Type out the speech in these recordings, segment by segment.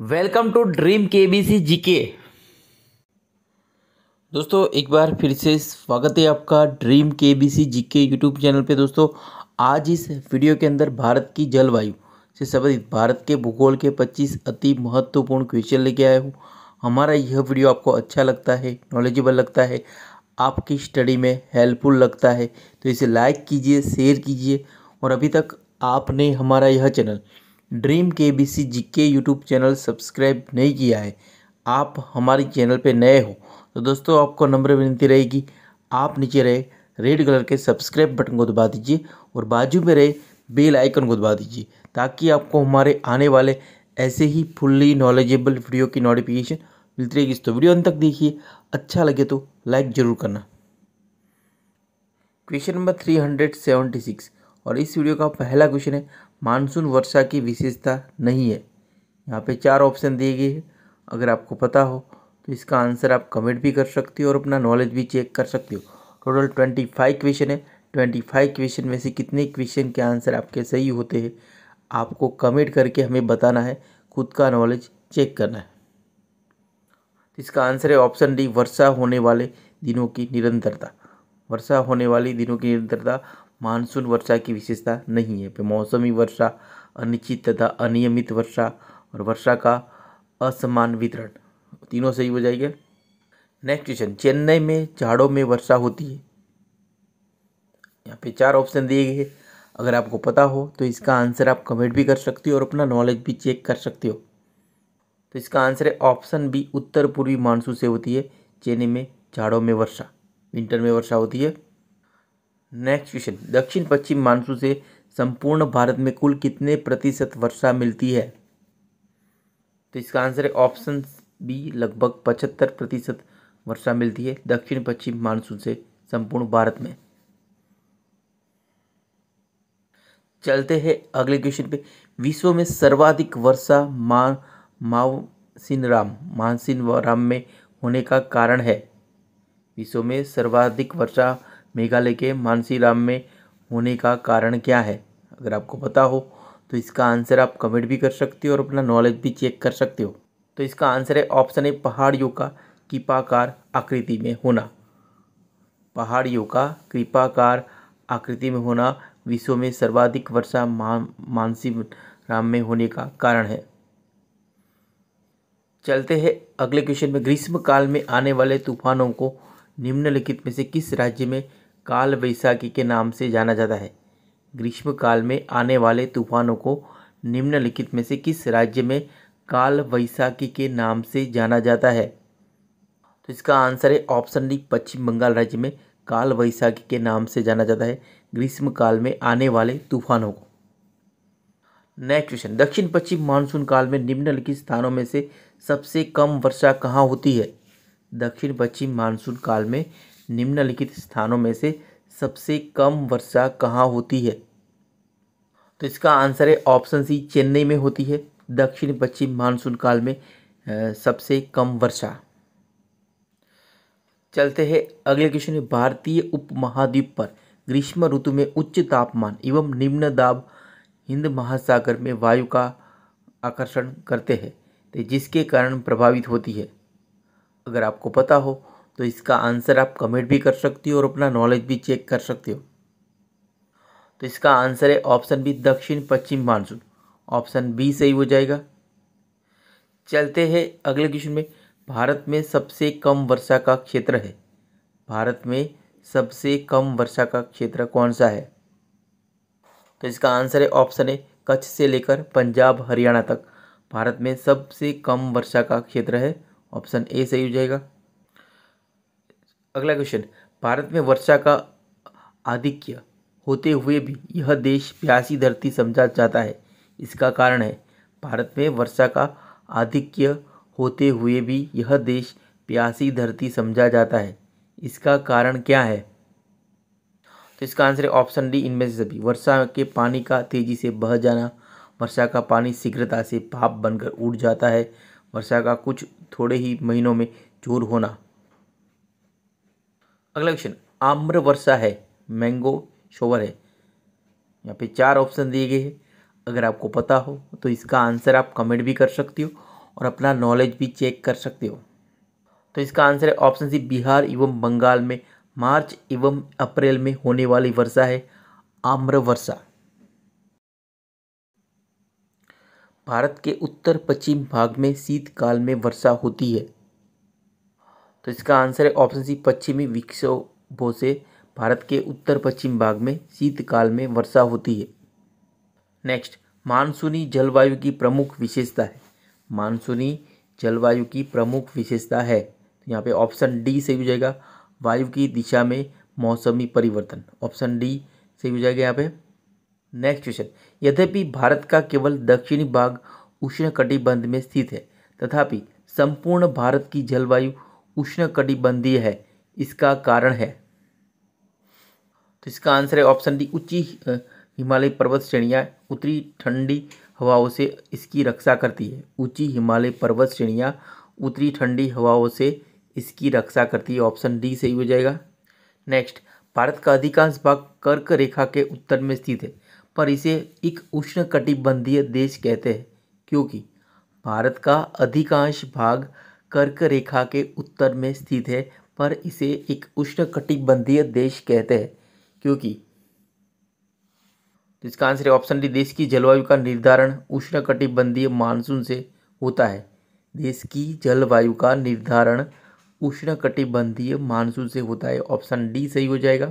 welcome to dream K B C G K दोस्तों एक बार फिर से स्वागत है आपका dream K B C G K YouTube channel पे दोस्तों आज इस वीडियो के अंदर भारत की जलवायु से संबंधित भारत के भूगोल के 25 अति महत्वपूर्ण क्वेश्चन लेके आया हूँ हमारा यह वीडियो आपको अच्छा लगता है नॉलेजेबल लगता है आपकी स्टडी में हेल्पफुल लगता है तो इसे लाइक कीजिए शेयर कीजिए और अभी तक आपने हमारा यह channel dream K B C G K YouTube channel subscribe नहीं किया है आप हमारे चैनल पे नए हो तो दोस्तों आपको नंबर विनती रहेगी आप नीचे रहे रेड कलर के सब्सक्राइब बटन को दबा दीजिए और बाजू में रहे बेल आइकन को दबा दीजिए ताकि आपको हमारे आने वाले ऐसे ही फुल्ली नॉलेजेबल वीडियो की नोटिफिकेशन मिलती रहेगी तो वीडियो अंत तक देखिए अच्छा लगे तो लाइक ज़रूर करना question number three hundred seventy six और इस वीडियो का पहला क्वेश्चन है मानसून वर्षा की विशेषता नहीं है यहाँ पे चार ऑप्शन दिए गए हैं अगर आपको पता हो तो इसका आंसर आप कमेंट भी कर सकते हो और अपना नॉलेज भी चेक कर सकते हो टोटल ट्वेंटी फाइव क्वेश्चन है ट्वेंटी फाइव क्वेश्चन में से कितने क्वेश्चन के आंसर आपके सही होते हैं आपको कमेंट करके हमें बताना है खुद का नॉलेज चेक करना है इसका आंसर है ऑप्शन डी वर्षा होने वाले दिनों की निरंतरता वर्षा होने वाली दिनों की निरंतरता मानसून वर्षा की विशेषता नहीं है मौसमी वर्षा अनिश्चित तथा अनियमित वर्षा और वर्षा का असमान वितरण तीनों सही हो जाएगा नेक्स्ट क्वेश्चन चेन्नई में झाड़ों में वर्षा होती है यहाँ पे चार ऑप्शन दिए गए अगर आपको पता हो तो इसका आंसर आप कमेंट भी कर सकते हो और अपना नॉलेज भी चेक कर सकते हो तो इसका आंसर है ऑप्शन बी उत्तर पूर्वी मानसून से होती है चेन्नई में झाड़ों में वर्षा विंटर में वर्षा होती है नेक्स्ट क्वेश्चन दक्षिण पश्चिम मानसून से संपूर्ण भारत में कुल कितने प्रतिशत वर्षा मिलती है तो इसका आंसर है ऑप्शन बी लगभग पचहत्तर प्रतिशत वर्षा मिलती है दक्षिण पश्चिम मानसून से संपूर्ण भारत में चलते हैं अगले क्वेश्चन पे विश्व में सर्वाधिक वर्षा मा मावसिन राम मानसिन राम में होने का कारण है विश्व में सर्वाधिक वर्षा मेघालय के मानसीराम में होने का कारण क्या है अगर आपको पता हो तो इसका आंसर आप कमेंट भी कर सकते हो और अपना नॉलेज भी चेक कर सकते हो तो इसका आंसर है ऑप्शन ए पहाड़ियों का कृपाकार आकृति में होना पहाड़ियों का कृपाकार आकृति में होना विश्व में सर्वाधिक वर्षा मान मानसी राम में होने का कारण है चलते हैं अगले क्वेश्चन में ग्रीष्म काल में आने वाले तूफानों को निम्नलिखित में से किस राज्य में काल वैसाखी के नाम से जाना जाता है ग्रीष्म काल में आने वाले तूफानों को निम्नलिखित में से किस राज्य में काल वैसाखी के नाम से जाना जाता है तो इसका आंसर है ऑप्शन डी पश्चिम बंगाल राज्य में काल वैसाखी के नाम से जाना जाता है ग्रीष्म काल में आने वाले तूफानों को नेक्स्ट क्वेश्चन दक्षिण पश्चिम मानसून काल में निम्नलिखित स्थानों में से सबसे कम वर्षा कहाँ होती है दक्षिण पश्चिम मानसून काल में निम्नलिखित स्थानों में से सबसे कम वर्षा कहाँ होती है तो इसका आंसर है ऑप्शन सी चेन्नई में होती है दक्षिण पश्चिम मानसून काल में सबसे कम वर्षा चलते हैं अगले क्वेश्चन है भारतीय उपमहाद्वीप पर ग्रीष्म ऋतु में उच्च तापमान एवं निम्न दाब हिंद महासागर में वायु का आकर्षण करते हैं तो जिसके कारण प्रभावित होती है अगर आपको पता हो तो इसका आंसर आप कमेंट भी कर सकती हो और अपना नॉलेज भी चेक कर सकते हो तो इसका आंसर है ऑप्शन बी दक्षिण पश्चिम मानसून ऑप्शन बी सही हो जाएगा चलते हैं अगले क्वेश्चन में भारत में सबसे कम वर्षा का क्षेत्र है भारत में सबसे कम वर्षा का क्षेत्र कौन सा है तो इसका आंसर है ऑप्शन ए कच्छ से लेकर पंजाब हरियाणा तक भारत में सबसे कम वर्षा का क्षेत्र है ऑप्शन ए सही हो जाएगा अगला क्वेश्चन भारत में वर्षा का आधिक्य होते हुए भी यह देश प्यासी धरती समझा जाता है इसका कारण है भारत में वर्षा का आधिक्य होते हुए भी यह देश प्यासी धरती समझा जाता है इसका कारण क्या है तो इसका आंसर है ऑप्शन डी इनमें से सभी वर्षा के पानी का तेज़ी से बह जाना वर्षा का पानी शीघ्रता से भाप बनकर उड़ जाता है वर्षा का कुछ थोड़े ही महीनों में जोर होना अगला क्वेश्चन आम्र वर्षा है मैंगो शोवर है यहाँ पे चार ऑप्शन दिए गए हैं अगर आपको पता हो तो इसका आंसर आप कमेंट भी कर सकते हो और अपना नॉलेज भी चेक कर सकते हो तो इसका आंसर है ऑप्शन सी बिहार एवं बंगाल में मार्च एवं अप्रैल में होने वाली वर्षा है आम्र वर्षा भारत के उत्तर पश्चिम भाग में शीतकाल में वर्षा होती है तो इसका आंसर है ऑप्शन सी पश्चिमी विक्षोभों से भारत के उत्तर पश्चिम भाग में शीतकाल में वर्षा होती है नेक्स्ट मानसूनी जलवायु की प्रमुख विशेषता है मानसूनी जलवायु की प्रमुख विशेषता है तो यहाँ पे ऑप्शन डी सही हो जाएगा वायु की दिशा में मौसमी परिवर्तन ऑप्शन डी सही हो जाएगा यहाँ पे नेक्स्ट क्वेश्चन यद्यपि भारत का केवल दक्षिणी भाग उष्ण कटिबंध में स्थित है तथापि संपूर्ण भारत की जलवायु उष्णकटिबंधीय है इसका कारण है तो इसका आंसर है ऑप्शन डी उच्ची हिमालय पर्वत श्रेणियाँ उत्तरी ठंडी हवाओं से इसकी रक्षा करती है ऊंची हिमालय पर्वत श्रेणियाँ उत्तरी ठंडी हवाओं से इसकी रक्षा करती है ऑप्शन डी सही हो जाएगा नेक्स्ट भारत का अधिकांश भाग कर्क रेखा के उत्तर में स्थित है पर इसे एक उष्ण कटिबंधीय देश कहते हैं क्योंकि भारत का अधिकांश भाग कर्क रेखा के उत्तर में स्थित है पर इसे एक उष्णकटिबंधीय देश कहते हैं क्योंकि तो इसका आंसर है ऑप्शन डी देश की जलवायु का निर्धारण उष्णकटिबंधीय मानसून से होता है देश की जलवायु का निर्धारण उष्णकटिबंधीय मानसून से होता है ऑप्शन डी सही हो जाएगा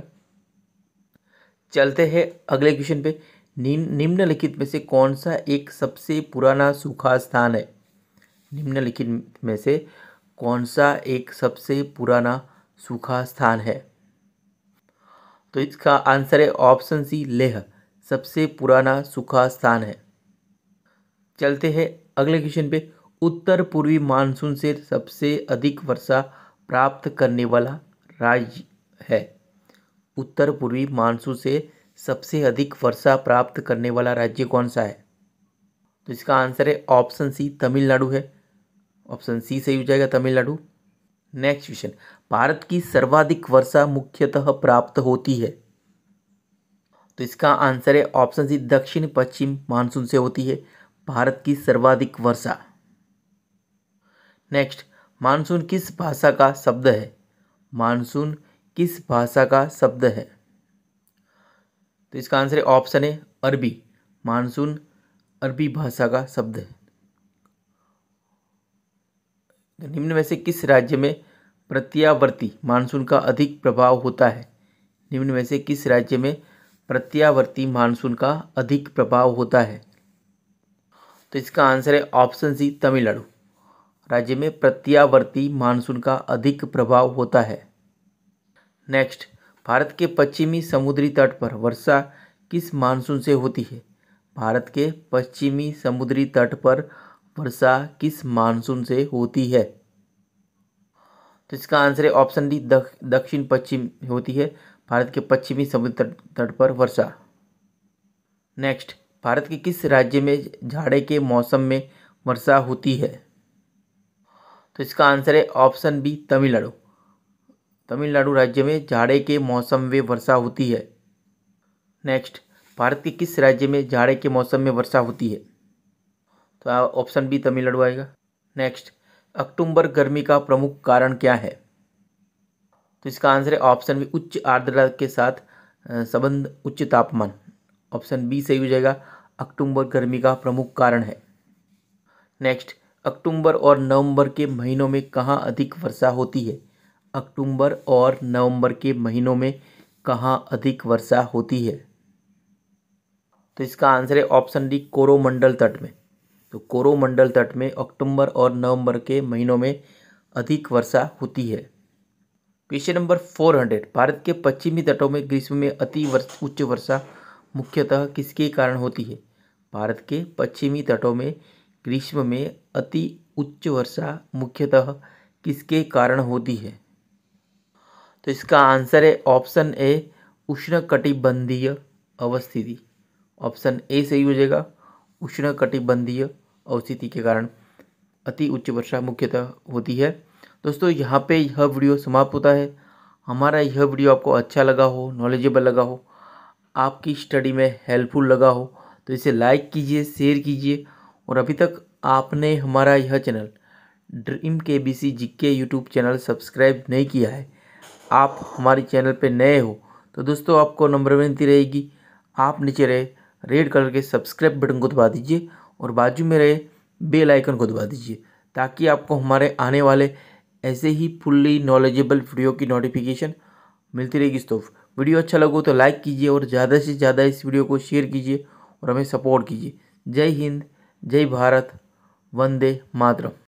चलते हैं अगले क्वेश्चन पे निम्नलिखित में से कौन सा एक सबसे पुराना सूखा स्थान है निम्नलिखित में से कौन सा एक सबसे पुराना सूखा स्थान है तो इसका आंसर है ऑप्शन सी लेह सबसे पुराना सूखा स्थान है चलते हैं अगले क्वेश्चन पे उत्तर पूर्वी मानसून से सबसे अधिक वर्षा प्राप्त करने वाला राज्य है उत्तर पूर्वी मानसून से सबसे अधिक वर्षा प्राप्त करने वाला राज्य कौन सा है तो इसका आंसर है ऑप्शन सी तमिलनाडु है ऑप्शन सी सही हो जाएगा तमिलनाडु नेक्स्ट क्वेश्चन भारत की सर्वाधिक वर्षा मुख्यतः प्राप्त होती है तो इसका आंसर है ऑप्शन सी दक्षिण पश्चिम मानसून से होती है भारत की सर्वाधिक वर्षा नेक्स्ट मानसून किस भाषा का शब्द है मानसून किस भाषा का शब्द है तो इसका आंसर है ऑप्शन है अरबी मानसून अरबी भाषा का शब्द है तो निम्न में से किस राज्य में प्रत्यावर्ती मानसून का अधिक प्रभाव होता है निम्न में से किस राज्य में प्रत्यावर्ती मानसून का अधिक प्रभाव होता है तो इसका आंसर है ऑप्शन सी तमिलनाडु राज्य में प्रत्यावर्ती मानसून का अधिक प्रभाव होता है नेक्स्ट भारत के पश्चिमी समुद्री तट पर वर्षा किस मानसून से होती है भारत के पश्चिमी समुद्री तट पर वर्षा किस मानसून से होती है तो इसका आंसर है ऑप्शन डी दक्षिण पश्चिम होती है भारत के पश्चिमी समुद्र तट पर वर्षा नेक्स्ट भारत के किस राज्य में झाड़े के मौसम में वर्षा होती है तो इसका आंसर है ऑप्शन बी तमिलनाडु तमिलनाडु राज्य में झाड़े के मौसम में वर्षा होती है नेक्स्ट भारत के किस राज्य में झाड़े के मौसम में वर्षा होती है तो ऑप्शन बी तमिलनाडु आएगा नेक्स्ट अक्टूबर गर्मी का प्रमुख कारण क्या है तो इसका आंसर है ऑप्शन बी उच्च आर्द्रता के साथ संबंध उच्च तापमान ऑप्शन बी सही हो जाएगा अक्टूबर गर्मी का प्रमुख कारण है नेक्स्ट अक्टूबर और नवंबर के महीनों में कहाँ अधिक वर्षा होती है अक्टूबर और नवंबर के महीनों में कहाँ अधिक वर्षा होती है तो इसका आंसर है ऑप्शन डी कोरोमंडल तट में तो कोरोमंडल तट में अक्टूबर और नवंबर के महीनों में अधिक वर्षा होती है question number four hundred Bharat के पश्चिमी तटों में ग्रीष्म में अति वर्ष उच्च वर्षा मुख्यतः किसके कारण होती है भारत के पश्चिमी तटों में ग्रीष्म में अति उच्च वर्षा मुख्यतः किसके कारण होती है तो इसका आंसर है ऑप्शन ए उष्णकटिबंधीय अवस्थिति ऑप्शन ए सही हो जाएगा उष्ण कटिबंधीय अवस्थिति के कारण अति उच्च वर्षा मुख्यतः होती है दोस्तों यहाँ पे यह वीडियो समाप्त होता है हमारा यह वीडियो आपको अच्छा लगा हो नॉलेजेबल लगा हो आपकी स्टडी में हेल्पफुल लगा हो तो इसे लाइक कीजिए शेयर कीजिए और अभी तक आपने हमारा यह channel dream K B C G K YouTube channel subscribe नहीं किया है आप हमारे चैनल पे नए हो तो दोस्तों आपको नंबर विनती रहेगी आप नीचे रहे रेड कलर के सब्सक्राइब बटन को दबा दीजिए और बाजू में रहे बेल आइकन को दबा दीजिए ताकि आपको हमारे आने वाले ऐसे ही फुल्ली नॉलेजेबल वीडियो की नोटिफिकेशन मिलती रहेगी तो वीडियो अच्छा लगो तो लाइक कीजिए और ज़्यादा से ज़्यादा इस वीडियो को शेयर कीजिए और हमें सपोर्ट कीजिए जय हिंद जय भारत वंदे मातरम